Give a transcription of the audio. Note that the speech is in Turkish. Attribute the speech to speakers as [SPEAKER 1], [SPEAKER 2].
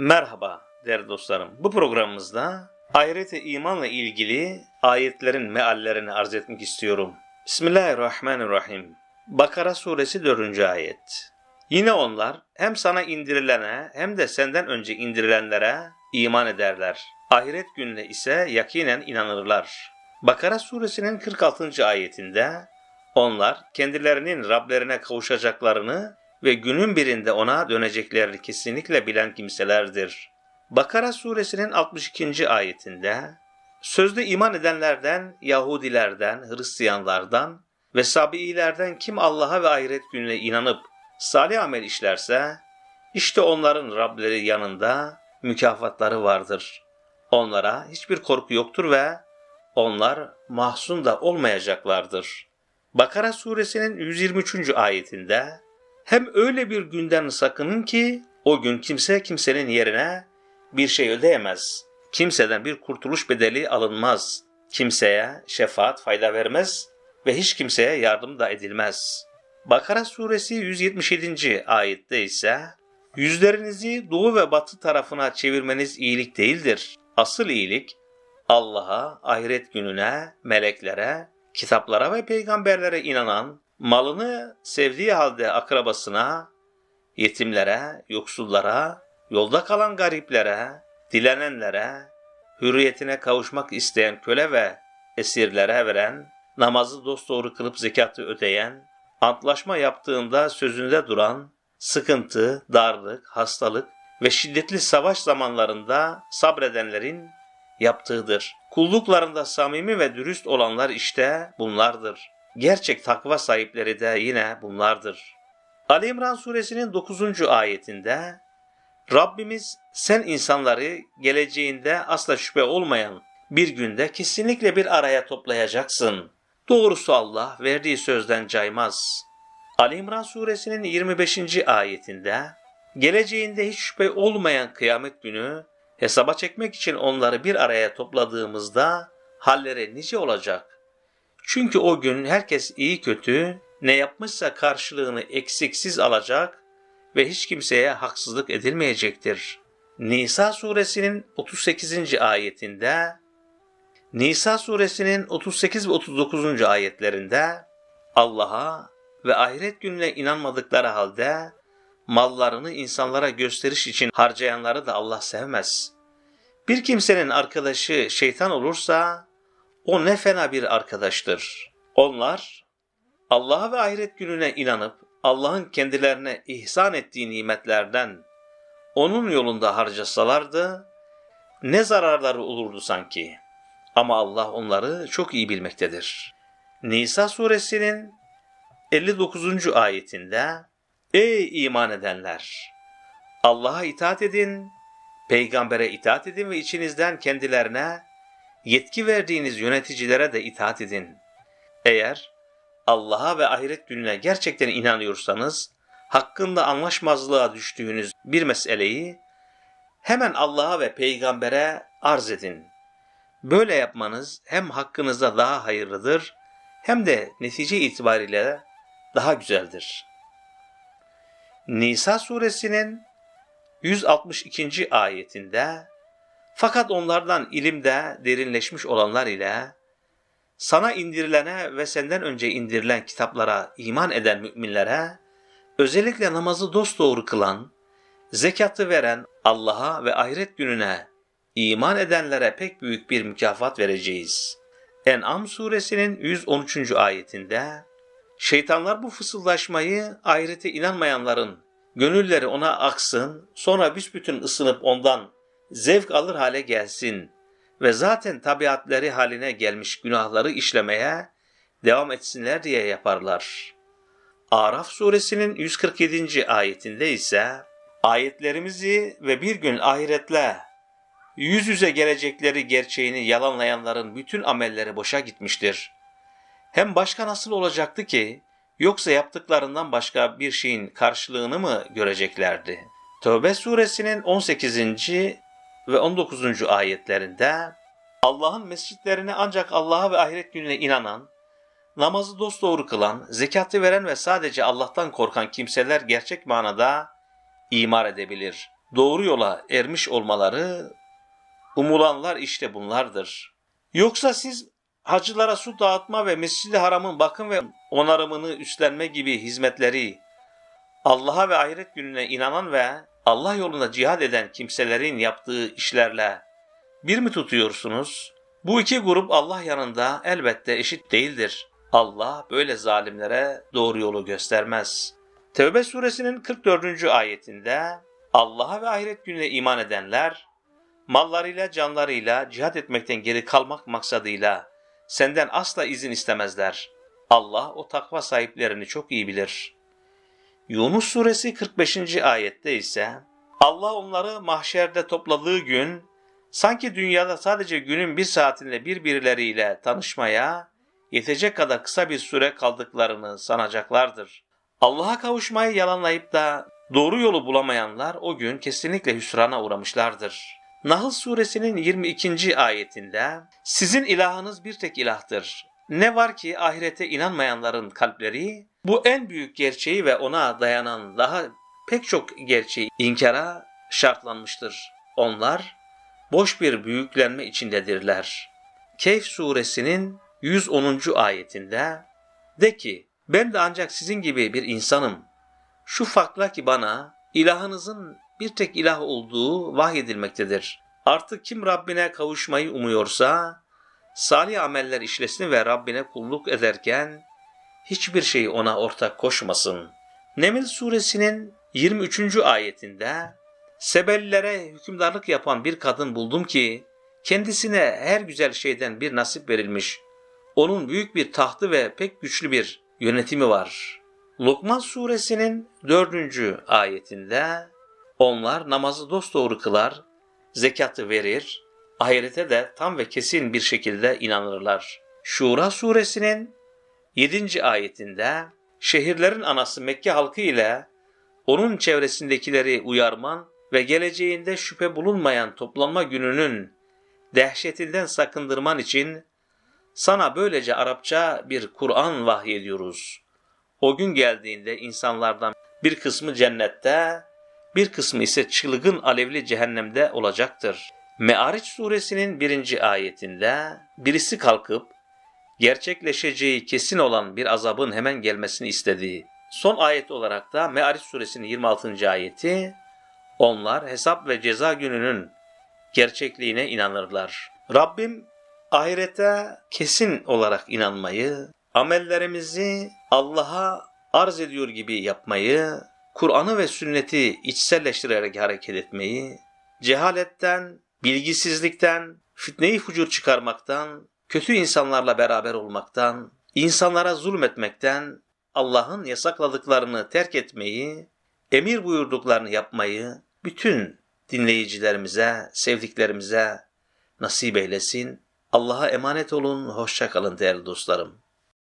[SPEAKER 1] Merhaba değerli dostlarım. Bu programımızda ahirete imanla ilgili ayetlerin meallerini arz etmek istiyorum. Bismillahirrahmanirrahim. Bakara suresi 4. ayet. Yine onlar hem sana indirilene hem de senden önce indirilenlere iman ederler. Ahiret gününe ise yakinen inanırlar. Bakara suresinin 46. ayetinde onlar kendilerinin Rablerine kavuşacaklarını ve günün birinde ona döneceklerini kesinlikle bilen kimselerdir. Bakara suresinin 62. ayetinde sözde iman edenlerden, Yahudilerden, Hristiyanlardan ve Sabiilerden kim Allah'a ve ahiret gününe inanıp salih amel işlerse işte onların Rableri yanında mükafatları vardır. Onlara hiçbir korku yoktur ve onlar mahzun da olmayacaklardır. Bakara suresinin 123. ayetinde hem öyle bir günden sakının ki o gün kimse kimsenin yerine bir şey ödeyemez. Kimseden bir kurtuluş bedeli alınmaz. Kimseye şefaat fayda vermez ve hiç kimseye yardım da edilmez. Bakara suresi 177. ayette ise Yüzlerinizi doğu ve batı tarafına çevirmeniz iyilik değildir. Asıl iyilik Allah'a, ahiret gününe, meleklere, kitaplara ve peygamberlere inanan malını sevdiği halde akrabasına, yetimlere, yoksullara, yolda kalan gariplere, dilenenlere, hürriyetine kavuşmak isteyen köle ve esirlere veren, namazı dosdoğru kılıp zekatı ödeyen, antlaşma yaptığında sözünde duran, sıkıntı, darlık, hastalık ve şiddetli savaş zamanlarında sabredenlerin yaptığıdır. Kulluklarında samimi ve dürüst olanlar işte bunlardır. Gerçek takva sahipleri de yine bunlardır. Ali İmran suresinin 9. ayetinde Rabbimiz sen insanları geleceğinde asla şüphe olmayan bir günde kesinlikle bir araya toplayacaksın. Doğrusu Allah verdiği sözden caymaz. Ali İmran suresinin 25. ayetinde geleceğinde hiç şüphe olmayan kıyamet günü hesaba çekmek için onları bir araya topladığımızda halleri nice olacak? Çünkü o gün herkes iyi kötü ne yapmışsa karşılığını eksiksiz alacak ve hiç kimseye haksızlık edilmeyecektir. Nisa suresinin 38. ayetinde Nisa suresinin 38 ve 39. ayetlerinde Allah'a ve ahiret gününe inanmadıkları halde mallarını insanlara gösteriş için harcayanları da Allah sevmez. Bir kimsenin arkadaşı şeytan olursa o ne fena bir arkadaştır. Onlar Allah'a ve ahiret gününe inanıp Allah'ın kendilerine ihsan ettiği nimetlerden onun yolunda harcasalardı ne zararları olurdu sanki. Ama Allah onları çok iyi bilmektedir. Nisa suresinin 59. ayetinde Ey iman edenler! Allah'a itaat edin, peygambere itaat edin ve içinizden kendilerine yetki verdiğiniz yöneticilere de itaat edin. Eğer Allah'a ve ahiret gününe gerçekten inanıyorsanız, hakkında anlaşmazlığa düştüğünüz bir meseleyi hemen Allah'a ve peygambere arz edin. Böyle yapmanız hem hakkınızda daha hayırlıdır hem de netice itibariyle daha güzeldir. Nisa suresinin 162. ayetinde fakat onlardan ilimde derinleşmiş olanlar ile sana indirilene ve senden önce indirilen kitaplara iman eden müminlere özellikle namazı dosdoğru kılan, zekatı veren Allah'a ve ahiret gününe iman edenlere pek büyük bir mükafat vereceğiz. En'am suresinin 113. ayetinde Şeytanlar bu fısıldaşmayı ahirete inanmayanların gönülleri ona aksın, sonra büsbütün ısınıp ondan zevk alır hale gelsin ve zaten tabiatleri haline gelmiş günahları işlemeye devam etsinler diye yaparlar. Araf suresinin 147. ayetinde ise ayetlerimizi ve bir gün ahiretle yüz yüze gelecekleri gerçeğini yalanlayanların bütün amelleri boşa gitmiştir. Hem başka nasıl olacaktı ki yoksa yaptıklarından başka bir şeyin karşılığını mı göreceklerdi? Tövbe suresinin 18 ve 19. ayetlerinde Allah'ın mescitlerini ancak Allah'a ve ahiret gününe inanan, namazı dosdoğru kılan, zekatı veren ve sadece Allah'tan korkan kimseler gerçek manada imar edebilir. Doğru yola ermiş olmaları umulanlar işte bunlardır. Yoksa siz hacılara su dağıtma ve mescidi Haram'ın bakım ve onarımını üstlenme gibi hizmetleri Allah'a ve ahiret gününe inanan ve Allah yolunda cihad eden kimselerin yaptığı işlerle bir mi tutuyorsunuz? Bu iki grup Allah yanında elbette eşit değildir. Allah böyle zalimlere doğru yolu göstermez. Tevbe suresinin 44. ayetinde Allah'a ve ahiret gününe iman edenler mallarıyla canlarıyla cihat etmekten geri kalmak maksadıyla senden asla izin istemezler. Allah o takva sahiplerini çok iyi bilir.'' Yunus suresi 45. ayette ise Allah onları mahşerde topladığı gün sanki dünyada sadece günün bir saatinde birbirleriyle tanışmaya yetecek kadar kısa bir süre kaldıklarını sanacaklardır. Allah'a kavuşmayı yalanlayıp da doğru yolu bulamayanlar o gün kesinlikle hüsrana uğramışlardır. Nahl suresinin 22. ayetinde sizin ilahınız bir tek ilahtır. Ne var ki ahirete inanmayanların kalpleri bu en büyük gerçeği ve ona dayanan daha pek çok gerçeği inkara şartlanmıştır. Onlar boş bir büyüklenme içindedirler. Keyf suresinin 110. ayetinde de ki ben de ancak sizin gibi bir insanım. Şu fakla ki bana ilahınızın bir tek ilah olduğu vahyedilmektedir. Artık kim Rabbine kavuşmayı umuyorsa salih ameller işlesin ve Rabbine kulluk ederken hiçbir şeyi ona ortak koşmasın. Neml suresinin 23. ayetinde sebellere hükümdarlık yapan bir kadın buldum ki kendisine her güzel şeyden bir nasip verilmiş. Onun büyük bir tahtı ve pek güçlü bir yönetimi var. Lokman suresinin 4. ayetinde onlar namazı dosdoğru kılar, zekatı verir, ahirete de tam ve kesin bir şekilde inanırlar. Şura suresinin 7. ayetinde şehirlerin anası Mekke halkı ile onun çevresindekileri uyarman ve geleceğinde şüphe bulunmayan toplanma gününün dehşetinden sakındırman için sana böylece Arapça bir Kur'an vahyediyoruz. O gün geldiğinde insanlardan bir kısmı cennette, bir kısmı ise çılgın alevli cehennemde olacaktır. Me'ariç suresinin birinci ayetinde birisi kalkıp gerçekleşeceği kesin olan bir azabın hemen gelmesini istediği son ayet olarak da Me'ariç suresinin 26. ayeti onlar hesap ve ceza gününün gerçekliğine inanırlar. Rabbim ahirete kesin olarak inanmayı, amellerimizi Allah'a arz ediyor gibi yapmayı, Kur'an'ı ve sünneti içselleştirerek hareket etmeyi, cehaletten bilgisizlikten, fitneyi fucur çıkarmaktan, kötü insanlarla beraber olmaktan, insanlara zulmetmekten, Allah'ın yasakladıklarını terk etmeyi, emir buyurduklarını yapmayı bütün dinleyicilerimize, sevdiklerimize nasip eylesin. Allah'a emanet olun, hoşça kalın değerli dostlarım.